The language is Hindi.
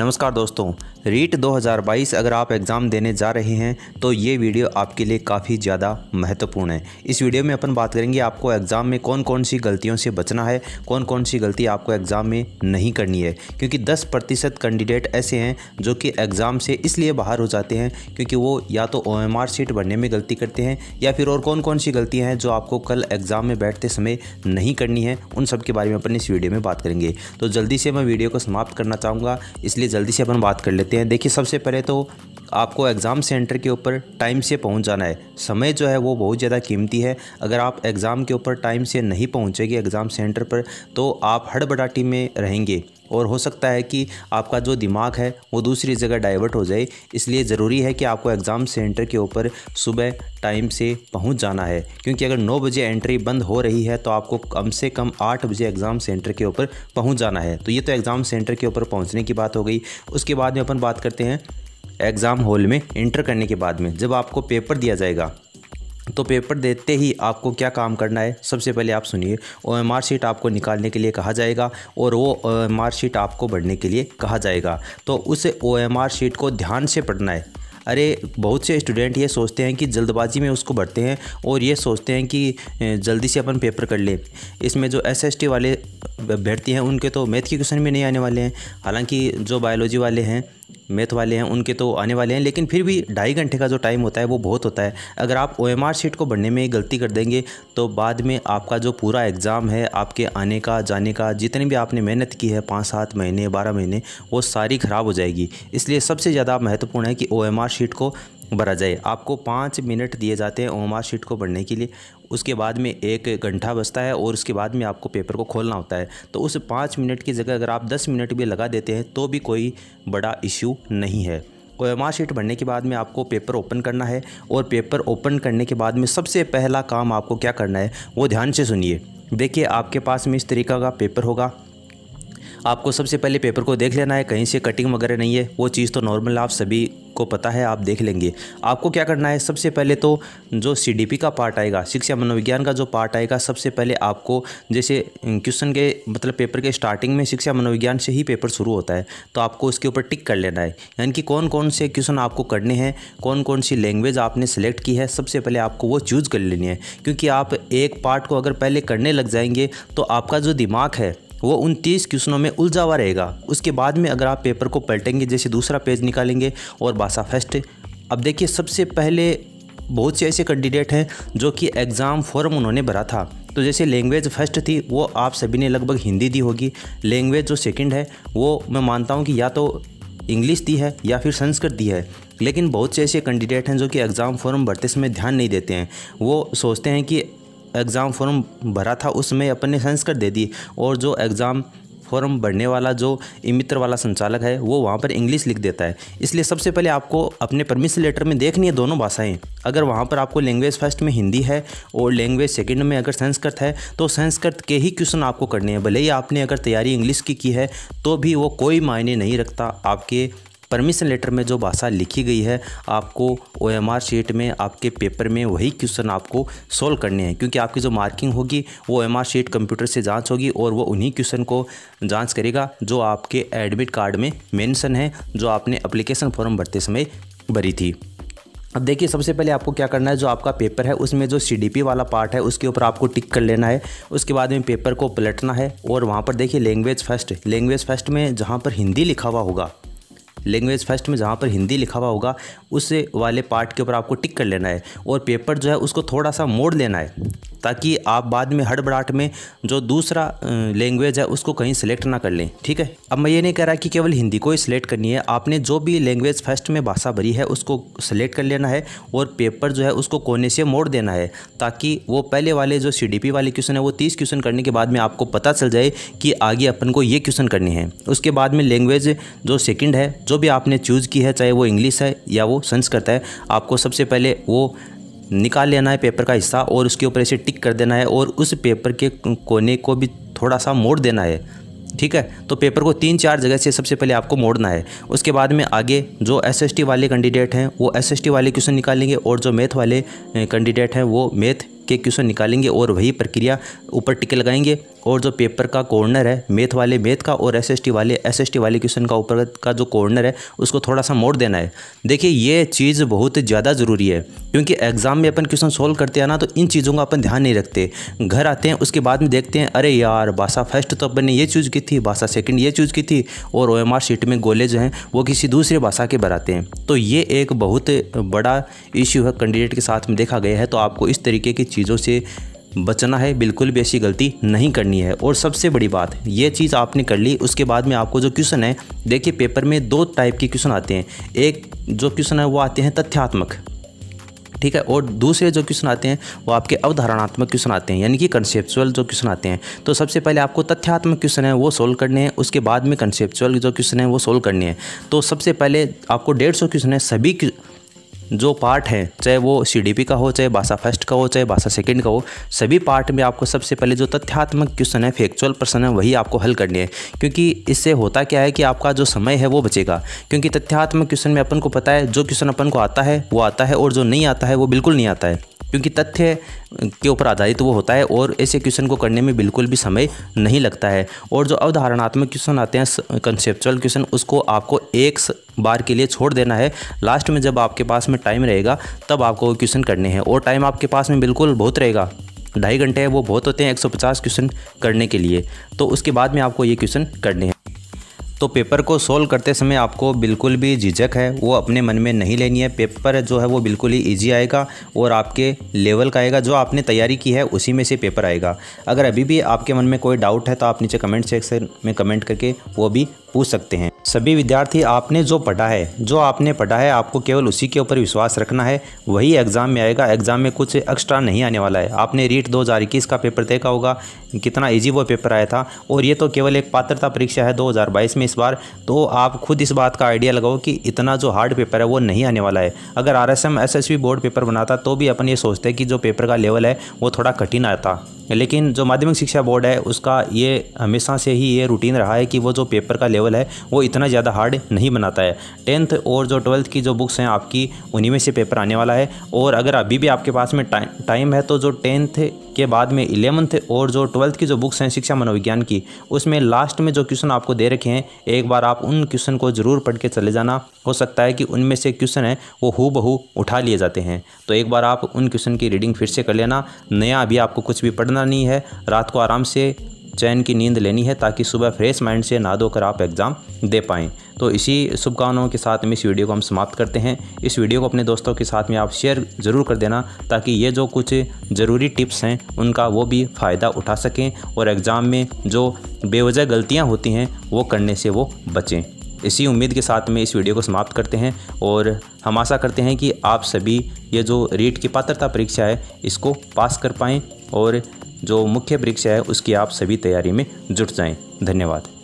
नमस्कार दोस्तों रीट 2022 अगर आप एग्ज़ाम देने जा रहे हैं तो ये वीडियो आपके लिए काफ़ी ज़्यादा महत्वपूर्ण है इस वीडियो में अपन बात करेंगे आपको एग्ज़ाम में कौन कौन सी गलतियों से बचना है कौन कौन सी गलती आपको एग्ज़ाम में नहीं करनी है क्योंकि दस प्रतिशत कैंडिडेट ऐसे हैं जो कि एग्ज़ाम से इसलिए बाहर हो जाते हैं क्योंकि वो या तो ओ एम आर सीट भरने में गलती करते हैं या फिर और कौन कौन सी गलतियाँ हैं जो आपको कल एग्ज़ाम में बैठते समय नहीं करनी है उन सब के बारे में अपन इस वीडियो में बात करेंगे तो जल्दी से मैं वीडियो को समाप्त करना चाहूँगा इसलिए जल्दी से अपन बात कर लेते हैं हैं देखिए सबसे पहले तो आपको एग्ज़ाम सेंटर के ऊपर टाइम से पहुंच जाना है समय जो है वो बहुत ज़्यादा कीमती है अगर आप एग्ज़ाम के ऊपर टाइम से नहीं पहुंचेंगे एग्ज़ाम सेंटर पर तो आप हड़बड़ाटी में रहेंगे और हो सकता है कि आपका जो दिमाग है वो दूसरी जगह डाइवर्ट हो जाए इसलिए ज़रूरी है कि आपको एग्ज़ाम सेंटर के ऊपर सुबह टाइम से पहुंच जाना है क्योंकि अगर 9 बजे एंट्री बंद हो रही है तो आपको कम से कम 8 बजे एग्ज़ाम सेंटर के ऊपर पहुंच जाना है तो ये तो एग्ज़ाम सेंटर के ऊपर पहुँचने की बात हो गई उसके बाद में अपन बात करते हैं एग्ज़ाम हॉल में इंटर करने के बाद में जब आपको पेपर दिया जाएगा तो पेपर देते ही आपको क्या काम करना है सबसे पहले आप सुनिए ओ एम आर शीट आपको निकालने के लिए कहा जाएगा और वो ओ एम आर शीट आपको भरने के लिए कहा जाएगा तो उस ओ एम आर शीट को ध्यान से पढ़ना है अरे बहुत से स्टूडेंट ये सोचते हैं कि जल्दबाजी में उसको भरते हैं और ये सोचते हैं कि जल्दी से अपन पेपर कर लें इसमें जो एस वाले बैठती हैं उनके तो मैथ के क्वेश्चन भी नहीं आने वाले हैं हालांकि जो बायोलॉजी वाले हैं मैथ वाले हैं उनके तो आने वाले हैं लेकिन फिर भी ढाई घंटे का जो टाइम होता है वो बहुत होता है अगर आप ओ एम शीट को भरने में गलती कर देंगे तो बाद में आपका जो पूरा एग्ज़ाम है आपके आने का जाने का जितने भी आपने मेहनत की है पाँच सात महीने बारह महीने वो सारी ख़राब हो जाएगी इसलिए सबसे ज़्यादा महत्वपूर्ण है कि ओ एम शीट को भरा जाए आपको पाँच मिनट दिए जाते हैं ओमा शीट को पढ़ने के लिए उसके बाद में एक घंटा बचता है और उसके बाद में आपको पेपर को खोलना होता है तो उस पाँच मिनट की जगह अगर आप दस मिनट भी लगा देते हैं तो भी कोई बड़ा इश्यू नहीं है आर शीट भरने के बाद में आपको पेपर ओपन करना है और पेपर ओपन करने के बाद में सबसे पहला काम आपको क्या करना है वो ध्यान से सुनिए देखिए आपके पास में इस तरीका का पेपर होगा आपको सबसे पहले पेपर को देख लेना है कहीं से कटिंग वगैरह नहीं है वो चीज़ तो नॉर्मल आप सभी को पता है आप देख लेंगे आपको क्या करना है सबसे पहले तो जो सी का पार्ट आएगा शिक्षा मनोविज्ञान का जो पार्ट आएगा सबसे पहले आपको जैसे क्वेश्चन के मतलब पेपर के स्टार्टिंग में शिक्षा मनोविज्ञान से ही पेपर शुरू होता है तो आपको इसके ऊपर टिक कर लेना है यानी कि कौन कौन से क्वेश्चन आपको करने हैं कौन कौन सी लैंग्वेज आपने सेलेक्ट की है सबसे पहले आपको वो चूज़ कर लेनी है क्योंकि आप एक पार्ट को अगर पहले करने लग जाएंगे तो आपका जो दिमाग है वो उन तीस क्वेश्चनों में उलझा हुआ रहेगा उसके बाद में अगर आप पेपर को पलटेंगे जैसे दूसरा पेज निकालेंगे और बासा फर्स्ट अब देखिए सबसे पहले बहुत से ऐसे कैंडिडेट हैं जो कि एग्ज़ाम फॉर्म उन्होंने भरा था तो जैसे लैंग्वेज फर्स्ट थी वो आप सभी ने लगभग हिंदी दी होगी लैंग्वेज जो सेकंड है वो मैं मानता हूँ कि या तो इंग्लिश दी है या फिर संस्कृत दी है लेकिन बहुत से ऐसे कैंडिडेट हैं जो कि एग्ज़ाम फॉर्म भरते समय ध्यान नहीं देते हैं वो सोचते हैं कि एग्ज़ाम फॉर्म भरा था उसमें अपन ने संस्कृत दे दी और जो एग्ज़ाम फॉर्म भरने वाला जो इमित्र वाला संचालक है वो वहाँ पर इंग्लिश लिख देता है इसलिए सबसे पहले आपको अपने परमिशन लेटर में देखनी है दोनों भाषाएं अगर वहाँ पर आपको लैंग्वेज फर्स्ट में हिंदी है और लैंग्वेज सेकंड में अगर संस्कृत है तो संस्कृत के ही क्वेश्चन आपको करने हैं भले ही आपने अगर तैयारी इंग्लिश की की है तो भी वो कोई मायने नहीं रखता आपके परमिशन लेटर में जो भाषा लिखी गई है आपको ओ एम आर शीट में आपके पेपर में वही क्वेश्चन आपको सोल्व करने हैं क्योंकि आपकी जो मार्किंग होगी वो एम आर शीट कंप्यूटर से जांच होगी और वो उन्हीं क्वेश्चन को जांच करेगा जो आपके एडमिट कार्ड में मेंशन है जो आपने अप्लीकेशन फॉर्म भरते समय भरी थी अब देखिए सबसे पहले आपको क्या करना है जो आपका पेपर है उसमें जो सी वाला पार्ट है उसके ऊपर आपको टिक कर लेना है उसके बाद में पेपर को पलटना है और वहाँ पर देखिए लैंग्वेज फर्स्ट लैंग्वेज फर्स्ट में जहाँ पर हिंदी लिखा हुआ होगा लैंग्वेज फर्स्ट में जहाँ पर हिंदी लिखा हुआ होगा उस वाले पार्ट के ऊपर आपको टिक कर लेना है और पेपर जो है उसको थोड़ा सा मोड़ लेना है ताकि आप बाद में हड़बड़ाहट में जो दूसरा लैंग्वेज है उसको कहीं सेलेक्ट ना कर लें ठीक है अब मैं ये नहीं कह रहा कि केवल हिंदी को ही सिलेक्ट करनी है आपने जो भी लैंग्वेज फर्स्ट में भाषा भरी है उसको सेलेक्ट कर लेना है और पेपर जो है उसको कोने से मोड़ देना है ताकि वो पहले वाले जो सी वाले क्वेश्चन है वो तीस क्वेश्चन करने के बाद में आपको पता चल जाए कि आगे अपन को ये क्वेश्चन करने हैं उसके बाद में लैंग्वेज जो सेकेंड है जो भी आपने चूज़ की है चाहे वो इंग्लिश है या वो संस्कृत है आपको सबसे पहले वो निकाल लेना है पेपर का हिस्सा और उसके ऊपर ऐसे टिक कर देना है और उस पेपर के कोने को भी थोड़ा सा मोड़ देना है ठीक है तो पेपर को तीन चार जगह से सबसे पहले आपको मोड़ना है उसके बाद में आगे जो एसएसटी वाले कैंडिडेट हैं वो एसएसटी वाले क्वेश्चन निकालेंगे और जो मैथ वाले कैंडिडेट हैं वो मैथ के क्वेश्चन निकालेंगे और वही प्रक्रिया ऊपर टिके लगाएंगे और जो पेपर का कॉर्नर है मेथ वाले मेथ का और एसएसटी वाले एसएसटी वाले क्वेश्चन का ऊपर का जो कॉर्नर है उसको थोड़ा सा मोड़ देना है देखिए ये चीज़ बहुत ज़्यादा ज़रूरी है क्योंकि एग्ज़ाम में अपन क्वेश्चन सोल्व करते हैं ना तो इन चीज़ों का अपन ध्यान नहीं रखते घर आते हैं उसके बाद में देखते हैं अरे यार भाषा फर्स्ट तो अपन ने ये चूज़ की थी भाषा सेकेंड ये चूज़ की थी और ओ शीट में गोले जो हैं वो किसी दूसरे भाषा के बनाते हैं तो ये एक बहुत बड़ा इश्यू है कैंडिडेट के साथ में देखा गया है तो आपको इस तरीके की चीज़ों से बचना है बिल्कुल भी ऐसी गलती नहीं करनी है और सबसे बड़ी बात ये चीज़ आपने कर ली उसके बाद में आपको जो क्वेश्चन है देखिए पेपर में दो टाइप के क्वेश्चन आते हैं एक जो क्वेश्चन है वो आते हैं तथ्यात्मक ठीक है और दूसरे जो क्वेश्चन आते हैं वो आपके अवधारणात्मक क्वेश्चन आते हैं यानी कि कंसेप्चुअल जो क्वेश्चन आते हैं तो सबसे पहले आपको तथ्यात्मक क्वेश्चन है वो सोल्व करने हैं उसके बाद में कंसेप्चुअल जो क्वेश्चन है वो सोल्व करने हैं तो सबसे पहले आपको डेढ़ सौ क्वेश्चन है सभी जो पार्ट हैं चाहे वो सी का हो चाहे भाषा फर्स्ट का हो चाहे भाषा सेकेंड का हो सभी पार्ट में आपको सबसे पहले जो तथ्यात्मक क्वेश्चन है फैक्चुअल प्रश्न है वही आपको हल करनी है क्योंकि इससे होता क्या है कि आपका जो समय है वो बचेगा क्योंकि तथ्यात्मक क्वेश्चन में अपन को पता है जो क्वेश्चन अपन को आता है वो आता है और जो नहीं आता है वो बिल्कुल नहीं आता है क्योंकि तथ्य के ऊपर आधारित वो होता है और ऐसे क्वेश्चन को करने में बिल्कुल भी समय नहीं लगता है और जो अवधारणात्मक क्वेश्चन आते हैं कंसेप्चुअल क्वेश्चन उसको आपको एक बार के लिए छोड़ देना है लास्ट में जब आपके पास में टाइम रहेगा तब आपको वो क्वेश्चन करने हैं और टाइम आपके पास में बिल्कुल बहुत रहेगा ढाई घंटे है वो बहुत होते हैं 150 क्वेश्चन करने के लिए तो उसके बाद में आपको ये क्वेश्चन करने हैं तो पेपर को सोल्व करते समय आपको बिल्कुल भी झिझक है वो अपने मन में नहीं लेनी है पेपर जो है वो बिल्कुल ही ईजी आएगा और आपके लेवल का आएगा जो आपने तैयारी की है उसी में से पेपर आएगा अगर अभी भी आपके मन में कोई डाउट है तो आप नीचे कमेंट सेक्शन में कमेंट करके वो भी पूछ सकते हैं सभी विद्यार्थी आपने जो पढ़ा है जो आपने पढ़ा है आपको केवल उसी के ऊपर विश्वास रखना है वही एग्ज़ाम में आएगा एग्ज़ाम में कुछ एक्स्ट्रा नहीं आने वाला है आपने रीट दो हज़ार इक्कीस का पेपर देखा होगा कितना ईजी वो पेपर आया था और ये तो केवल एक पात्रता परीक्षा है 2022 में इस बार तो आप खुद इस बात का आइडिया लगाओ कि इतना जो हार्ड पेपर है वो नहीं आने वाला है अगर आर एस बोर्ड पेपर बनाता तो भी अपन ये सोचते कि जो पेपर का लेवल है वो थोड़ा कठिन आता लेकिन जो माध्यमिक शिक्षा बोर्ड है उसका ये हमेशा से ही ये रूटीन रहा है कि वो जो पेपर का लेवल है वो इतना ज़्यादा हार्ड नहीं बनाता है टेंथ और जो ट्वेल्थ की जो बुक्स हैं आपकी उन्हीं में से पेपर आने वाला है और अगर अभी भी आपके पास में टाइम है तो जो टेंथ के बाद में इलेवंथ और जो ट्वेल्थ की जो बुक्स हैं शिक्षा मनोविज्ञान की उसमें लास्ट में जो क्वेश्चन आपको दे रखे हैं एक बार आप उन क्वेश्चन को ज़रूर पढ़ के चले जाना हो सकता है कि उनमें से क्वेश्चन है वो हु बहू उठा लिए जाते हैं तो एक बार आप उन क्वेश्चन की रीडिंग फिर से कर लेना नया अभी आपको कुछ भी पढ़ना करना नहीं है रात को आराम से चैन की नींद लेनी है ताकि सुबह फ्रेश माइंड से ना धोकर आप एग्ज़ाम दे पाएँ तो इसी शुभकामनाओं के साथ में इस वीडियो को हम समाप्त करते हैं इस वीडियो को अपने दोस्तों के साथ में आप शेयर ज़रूर कर देना ताकि ये जो कुछ ज़रूरी टिप्स हैं उनका वो भी फ़ायदा उठा सकें और एग्ज़ाम में जो बेवजह गलतियाँ होती हैं वो करने से वो बचें इसी उम्मीद के साथ में इस वीडियो को समाप्त करते हैं और हम आशा करते हैं कि आप सभी ये जो रीट की पात्रता परीक्षा है इसको पास कर पाएँ और जो मुख्य परीक्षा है उसकी आप सभी तैयारी में जुट जाएँ धन्यवाद